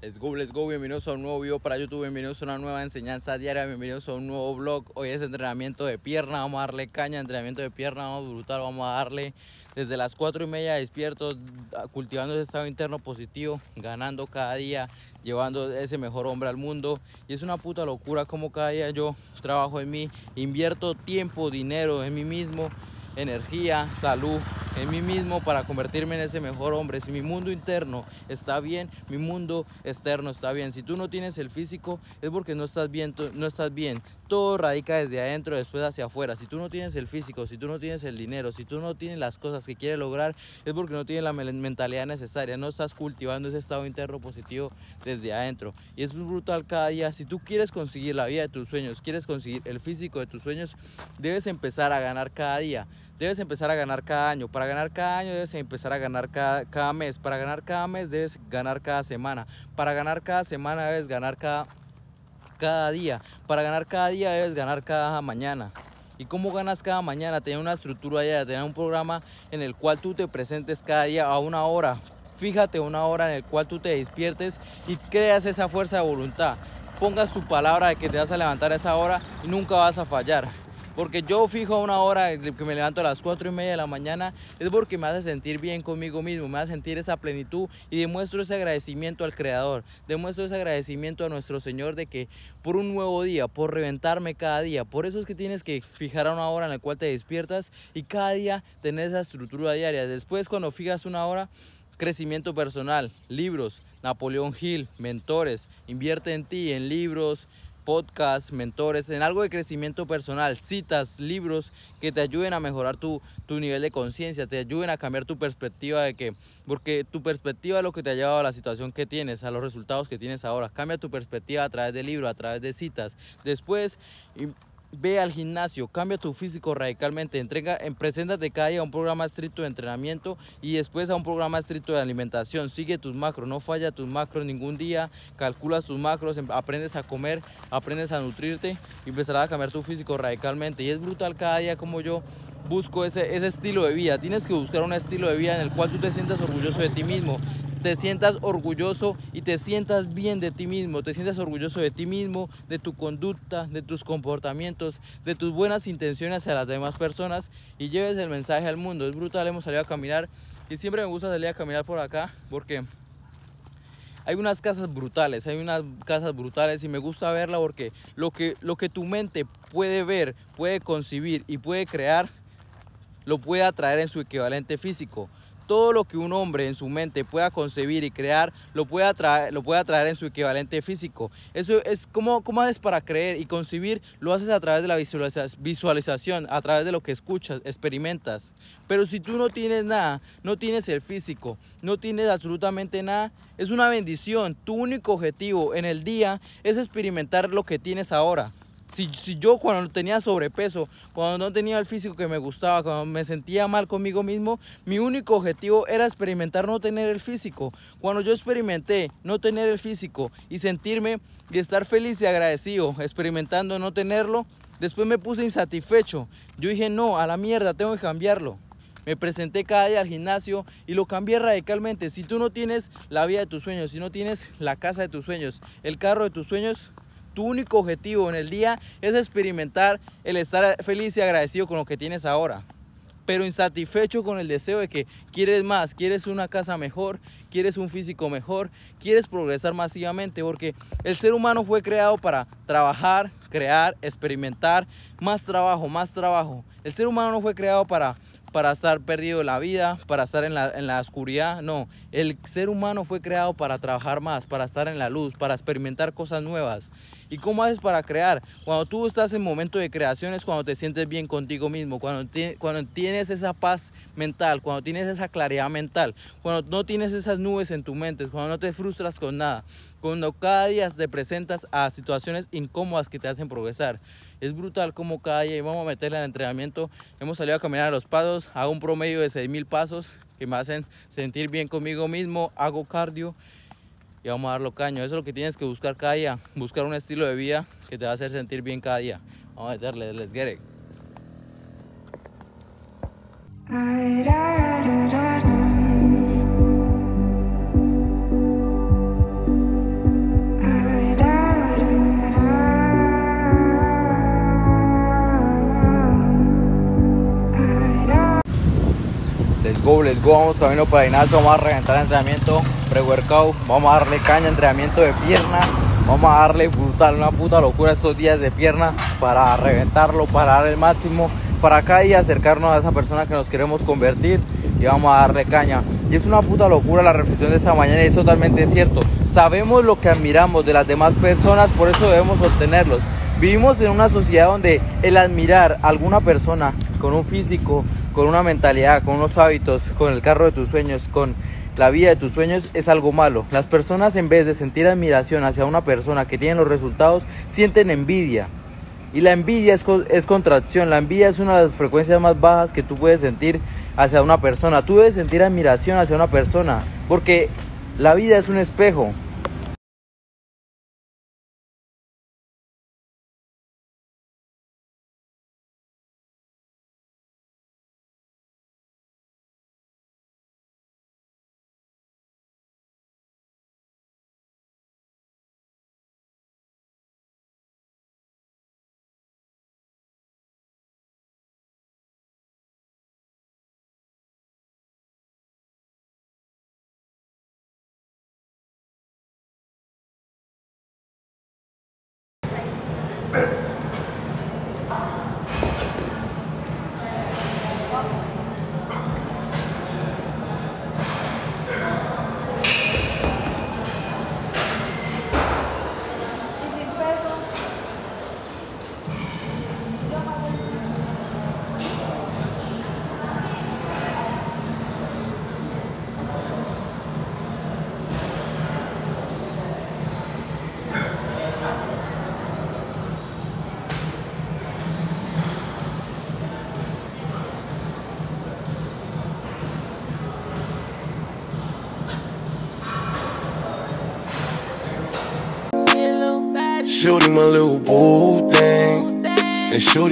Es go, let's go, bienvenidos a un nuevo video para YouTube, bienvenidos a una nueva enseñanza diaria, bienvenidos a un nuevo blog. Hoy es entrenamiento de pierna, vamos a darle caña, entrenamiento de pierna, vamos a brutal, vamos a darle desde las 4 y media despierto, cultivando ese estado interno positivo, ganando cada día, llevando ese mejor hombre al mundo. Y es una puta locura como cada día yo trabajo en mí, invierto tiempo, dinero en mí mismo, energía, salud, en mí mismo para convertirme en ese mejor hombre. Si mi mundo interno está bien, mi mundo externo está bien. Si tú no tienes el físico, es porque no estás bien. No estás bien. Todo radica desde adentro, después hacia afuera. Si tú no tienes el físico, si tú no tienes el dinero, si tú no tienes las cosas que quieres lograr, es porque no tienes la mentalidad necesaria. No estás cultivando ese estado interno positivo desde adentro. Y es brutal cada día. Si tú quieres conseguir la vida de tus sueños, quieres conseguir el físico de tus sueños, debes empezar a ganar cada día debes empezar a ganar cada año. Para ganar cada año debes empezar a ganar cada, mes. Para ganar cada mes debes ganar cada semana. Para ganar cada semana debes ganar cada, cada día. Para ganar cada día debes ganar cada mañana. ¿Y cómo ganas cada mañana? Tener una estructura allá, tener un programa en el cual tú te presentes cada día a una hora. Fíjate una hora en el cual tú te despiertes y creas esa fuerza de voluntad. Pongas tu palabra de que te vas a levantar a esa hora y nunca vas a fallar. Porque yo fijo una hora que me levanto a las 4 y media de la mañana, es porque me hace sentir bien conmigo mismo, me hace sentir esa plenitud y demuestro ese agradecimiento al Creador, demuestro ese agradecimiento a nuestro Señor de que por un nuevo día, por reventarme cada día, por eso es que tienes que fijar una hora en la cual te despiertas y cada día tener esa estructura diaria. Después cuando fijas una hora, crecimiento personal, libros, Napoleón Hill, mentores, invierte en ti, en libros, podcasts, mentores, en algo de crecimiento personal, citas, libros que te ayuden a mejorar tu, tu nivel de conciencia, te ayuden a cambiar tu perspectiva de que, porque tu perspectiva es lo que te ha llevado a la situación que tienes, a los resultados que tienes ahora. Cambia tu perspectiva a través de libros, a través de citas. Después, Ve al gimnasio, cambia tu físico radicalmente, entrega, preséntate cada día a un programa estricto de entrenamiento y después a un programa estricto de alimentación. Sigue tus macros, no falla tus macros ningún día, calculas tus macros, em, aprendes a comer, aprendes a nutrirte y empezarás a cambiar tu físico radicalmente. Y es brutal cada día como yo busco ese, ese estilo de vida. Tienes que buscar un estilo de vida en el cual tú te sientas orgulloso de ti mismo, te sientas orgulloso y te sientas bien de ti mismo, te sientas orgulloso de ti mismo, de tu conducta, de tus comportamientos, de tus buenas intenciones hacia las demás personas y lleves el mensaje al mundo. Es brutal, hemos salido a caminar y siempre me gusta salir a caminar por acá porque hay unas casas brutales, hay unas casas brutales y me gusta verla porque lo que, lo que tu mente puede ver, puede concibir y puede crear, lo puede atraer en su equivalente físico todo lo que un hombre en su mente pueda concebir y crear, lo puede traer, lo puede traer en su equivalente físico. Eso es como, como haces para creer y concebir, lo haces a través de la visualización, a través de lo que escuchas, experimentas. Pero si tú no tienes nada, no tienes el físico, no tienes absolutamente nada, es una bendición. Tu único objetivo en el día es experimentar lo que tienes ahora si, yo cuando tenía sobrepeso, cuando no tenía el físico que me gustaba, cuando me sentía mal conmigo mismo, mi único objetivo era experimentar no tener el físico. Cuando yo experimenté no tener el físico y sentirme y estar feliz y agradecido experimentando no tenerlo, después me puse insatisfecho. Yo dije, no, a la mierda, tengo que cambiarlo. Me presenté cada día al gimnasio y lo cambié radicalmente. Si tú no tienes la vida de tus sueños, si no tienes la casa de tus sueños, el carro de tus sueños, tu único objetivo en el día es experimentar el estar feliz y agradecido con lo que tienes ahora, pero insatisfecho con el deseo de que quieres más, quieres una casa mejor, quieres un físico mejor, quieres progresar masivamente, porque el ser humano fue creado para trabajar, crear, experimentar, más trabajo, más trabajo. El ser humano no fue creado para para estar perdido en la vida, para estar en la, en la, oscuridad. No, el ser humano fue creado para trabajar más, para estar en la luz, para experimentar cosas nuevas. ¿Y cómo haces para crear? Cuando tú estás en momento de creación es cuando te sientes bien contigo mismo, cuando, tienes esa paz mental, cuando tienes esa claridad mental, cuando no tienes esas nubes en tu mente, cuando no te frustras con nada, cuando cada día te presentas a situaciones incómodas que te hacen progresar. Es brutal como cada día, y vamos a meterle al entrenamiento, hemos salido a caminar a los pasos, hago un promedio de 6.000 pasos que me hacen sentir bien conmigo mismo, hago cardio y vamos a darlo caño. Eso es lo que tienes que buscar cada día, buscar un estilo de vida que te va a hacer sentir bien cada día. Vamos a meterle, let's get it. Let's go, let's go, vamos camino para Ignacio, vamos a reventar el entrenamiento workout Vamos a darle caña, entrenamiento de pierna. Vamos a darle brutal, una puta locura estos días de pierna para reventarlo, para dar el máximo para acá y acercarnos a esa persona que nos queremos convertir y vamos a darle caña. Y es una puta locura la reflexión de esta mañana y es totalmente cierto. Sabemos lo que admiramos de las demás personas, por eso debemos obtenerlos. Vivimos en una sociedad donde el admirar a alguna persona con un físico, con una mentalidad, con unos hábitos, con el carro de tus sueños, con la vida de tus sueños es algo malo. Las personas en vez de sentir admiración hacia una persona que tiene los resultados, sienten envidia. Y la envidia es, contracción, la envidia es una de las frecuencias más bajas que tú puedes sentir hacia una persona. Tú debes sentir admiración hacia una persona, porque la vida es un espejo. Les little thing. Let's go,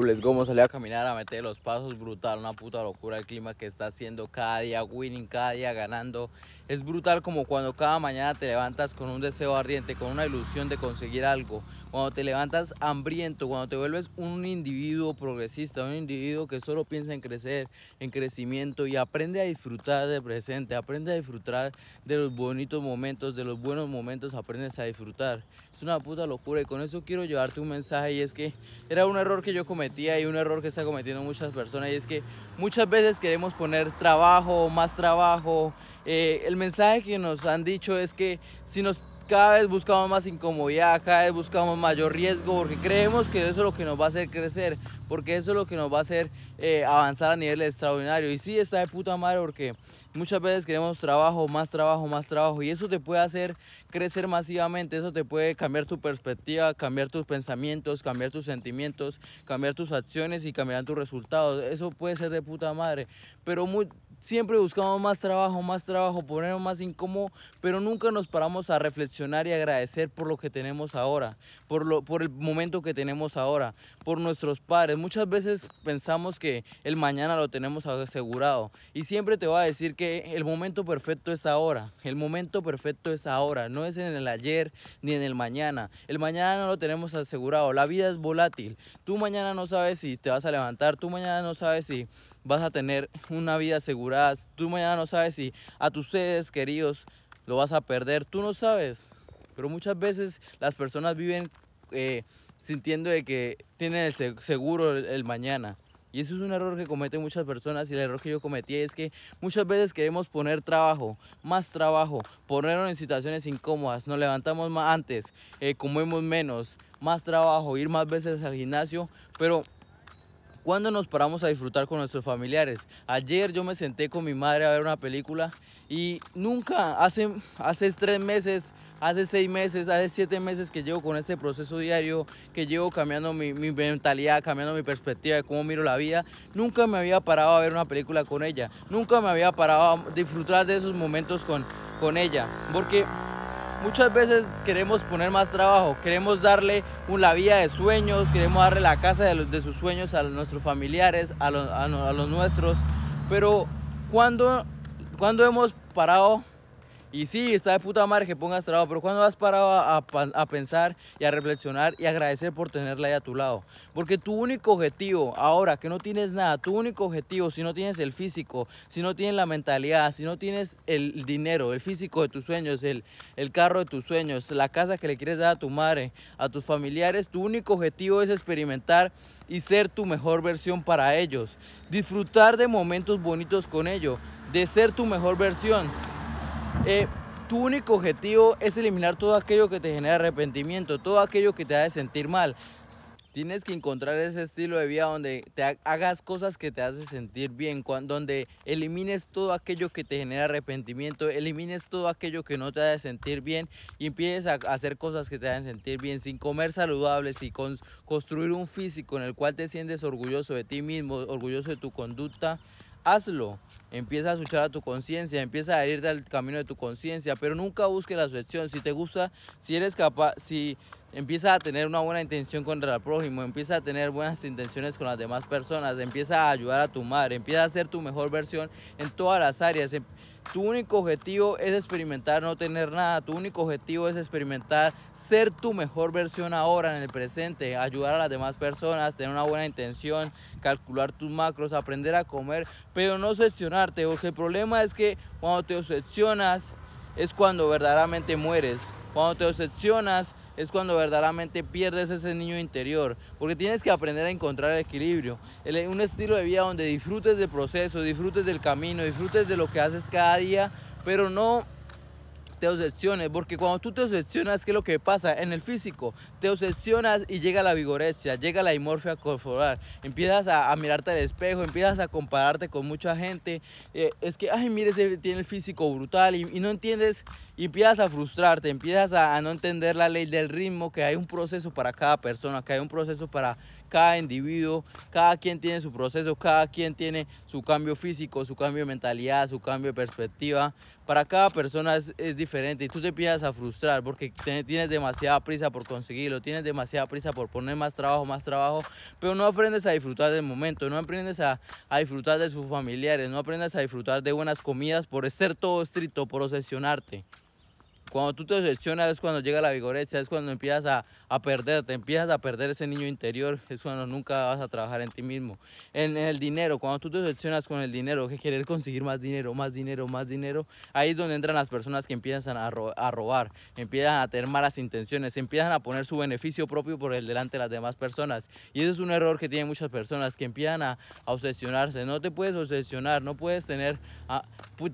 let's go, vamos a salir a caminar, a meter los pasos, brutal, una puta locura el clima que está haciendo cada día, winning, cada día ganando. Es brutal como cuando cada mañana te levantas con un deseo ardiente, con una ilusión de conseguir algo cuando te levantas hambriento, cuando te vuelves un individuo progresista, un individuo que solo piensa en crecer, en crecimiento y aprende a disfrutar del presente, aprende a disfrutar de los bonitos momentos, de los buenos momentos, aprendes a disfrutar. Es una puta locura y con eso quiero llevarte un mensaje y es que era un error que yo cometía y un error que está cometiendo muchas personas y es que muchas veces queremos poner trabajo, más trabajo. Eh, el mensaje que nos han dicho es que si nos cada vez buscamos más incomodidad, cada vez buscamos mayor riesgo porque creemos que eso es lo que nos va a hacer crecer porque eso es lo que nos va a hacer eh, avanzar a nivel extraordinario. Y sí, está de puta madre porque muchas veces queremos trabajo, más trabajo, más trabajo, y eso te puede hacer crecer masivamente, eso te puede cambiar tu perspectiva, cambiar tus pensamientos, cambiar tus sentimientos, cambiar tus acciones y cambiar tus resultados. Eso puede ser de puta madre, pero muy siempre buscamos más trabajo, más trabajo, ponernos más incómodo, pero nunca nos paramos a reflexionar y agradecer por lo que tenemos ahora, por, lo, por el momento que tenemos ahora, por nuestros padres. Muchas veces pensamos que el mañana lo tenemos asegurado y siempre te va a decir que el momento perfecto es ahora. El momento perfecto es ahora, no es en el ayer ni en el mañana. El mañana no lo tenemos asegurado. La vida es volátil. Tú mañana no sabes si te vas a levantar, tú mañana no sabes si vas a tener una vida asegurada, tú mañana no sabes si a tus seres queridos lo vas a perder, tú no sabes. Pero muchas veces las personas viven eh, sintiendo de que tienen el seguro el mañana. Y eso es un error que cometen muchas personas y el error que yo cometí es que muchas veces queremos poner trabajo, más trabajo, ponernos en situaciones incómodas, nos levantamos más antes, eh, comemos menos, más trabajo, ir más veces al gimnasio, pero ¿Cuándo nos paramos a disfrutar con nuestros familiares? Ayer yo me senté con mi madre a ver una película y nunca, hace, hace tres meses, hace seis meses, hace siete meses que llevo con este proceso diario, que llevo cambiando mi, mi, mentalidad, cambiando mi perspectiva de cómo miro la vida, nunca me había parado a ver una película con ella, nunca me había parado a disfrutar de esos momentos con, con ella, porque muchas veces queremos poner más trabajo, queremos darle una vida de sueños, queremos darle la casa de, los, de sus sueños a nuestros familiares, a, a los nuestros, pero cuando, cuando hemos parado y sí, está de puta madre que pongas trabajo, pero cuando has parado a, pensar y a reflexionar y agradecer por tenerla ahí a tu lado. Porque tu único objetivo, ahora que no tienes nada, tu único objetivo, si no tienes el físico, si no tienes la mentalidad, si no tienes el dinero, el físico de tus sueños, el, el carro de tus sueños, la casa que le quieres dar a tu madre, a tus familiares, tu único objetivo es experimentar y ser tu mejor versión para ellos. Disfrutar de momentos bonitos con ellos, de ser tu mejor versión. Eh, tu único objetivo es eliminar todo aquello que te genera arrepentimiento, todo aquello que te hace sentir mal. Tienes que encontrar ese estilo de vida donde te hagas cosas que te hacen sentir bien, donde elimines todo aquello que te genera arrepentimiento, elimines todo aquello que no te hace sentir bien y empieces a hacer cosas que te hacen sentir bien, sin comer saludables Y construir un físico en el cual te sientes orgulloso de ti mismo, orgulloso de tu conducta hazlo. Empieza a escuchar a tu conciencia, empieza a irte al camino de tu conciencia, pero nunca busques la sucesión. Si te gusta, si eres capaz, si empieza a tener una buena intención contra el prójimo, empieza a tener buenas intenciones con las demás personas, empieza a ayudar a tu madre, empieza a ser tu mejor versión en todas las áreas. Tu único objetivo es experimentar no tener nada. Tu único objetivo es experimentar ser tu mejor versión ahora en el presente, ayudar a las demás personas, tener una buena intención, calcular tus macros, aprender a comer, pero no obsesionarte, porque el problema es que cuando te obsesionas es cuando verdaderamente mueres. Cuando te obsesionas es cuando verdaderamente pierdes ese niño interior, porque tienes que aprender a encontrar el equilibrio, un estilo de vida donde disfrutes del proceso, disfrutes del camino, disfrutes de lo que haces cada día, pero no te obsesiones, porque cuando tú te obsesionas, ¿qué es lo que pasa? En el físico, te obsesionas y llega la vigorecia, llega la dimorfia corporal, empiezas a, mirarte al espejo, empiezas a compararte con mucha gente, eh, es que, ay, mire, se tiene el físico brutal y, no entiendes, y empiezas a frustrarte, empiezas a, a no entender la ley del ritmo, que hay un proceso para cada persona, que hay un proceso para cada individuo, cada quien tiene su proceso, cada quien tiene su cambio físico, su cambio de mentalidad, su cambio de perspectiva. Para cada persona es, diferente y tú te empiezas a frustrar porque tienes demasiada prisa por conseguirlo, tienes demasiada prisa por poner más trabajo, más trabajo, pero no aprendes a disfrutar del momento, no aprendes a, a disfrutar de sus familiares, no aprendes a disfrutar de buenas comidas por ser todo estricto, por obsesionarte. Cuando tú te obsesionas es cuando llega la vigorecha, es cuando empiezas a, a perder, te empiezas a perder ese niño interior, es cuando nunca vas a trabajar en ti mismo. En, el dinero, cuando tú te obsesionas con el dinero, que querer conseguir más dinero, más dinero, más dinero, ahí es donde entran las personas que empiezan a, a robar, empiezan a tener malas intenciones, empiezan a poner su beneficio propio por el delante de las demás personas. Y ese es un error que tienen muchas personas que empiezan a, obsesionarse. No te puedes obsesionar, no puedes tener, ah,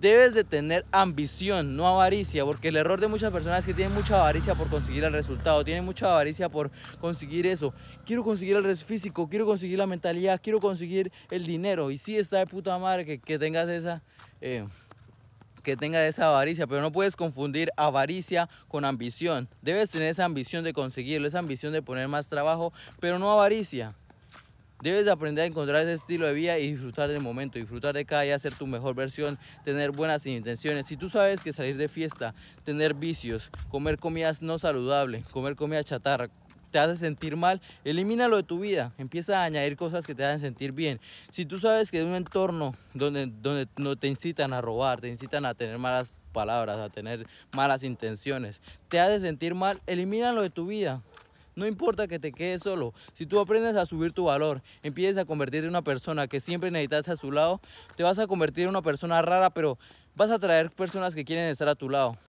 debes de tener ambición, no avaricia, porque el error de muchas personas que tienen mucha avaricia por conseguir el resultado, tienen mucha avaricia por conseguir eso. Quiero conseguir el físico, quiero conseguir la mentalidad, quiero conseguir el dinero. Y sí está de puta madre que, que tengas esa... Eh, que tenga esa avaricia, pero no puedes confundir avaricia con ambición. Debes tener esa ambición de conseguirlo, esa ambición de poner más trabajo, pero no avaricia. Debes aprender a encontrar ese estilo de vida y disfrutar del momento, disfrutar de cada día, ser tu mejor versión, tener buenas intenciones. Si tú sabes que salir de fiesta, tener vicios, comer comidas no saludables, comer comida chatarra, te hace sentir mal, elimínalo de tu vida. Empieza a añadir cosas que te hacen sentir bien. Si tú sabes que en un entorno donde, donde no te incitan a robar, te incitan a tener malas palabras, a tener malas intenciones, te hace sentir mal, elimínalo de tu vida. No importa que te quedes solo, si tú aprendes a subir tu valor, empiezas a convertirte en una persona que siempre necesitas a tu lado, te vas a convertir en una persona rara, pero vas a traer personas que quieren estar a tu lado.